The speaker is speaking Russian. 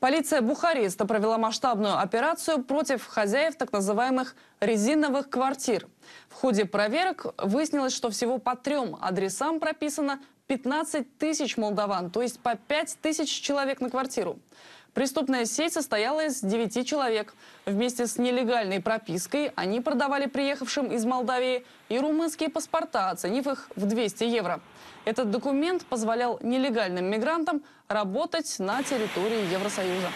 Полиция Бухареста провела масштабную операцию против хозяев так называемых резиновых квартир. В ходе проверок выяснилось, что всего по трем адресам прописано 15 тысяч молдаван, то есть по 5 тысяч человек на квартиру. Преступная сеть состояла из 9 человек. Вместе с нелегальной пропиской они продавали приехавшим из Молдавии и румынские паспорта, оценив их в 200 евро. Этот документ позволял нелегальным мигрантам работать на территории Евросоюза.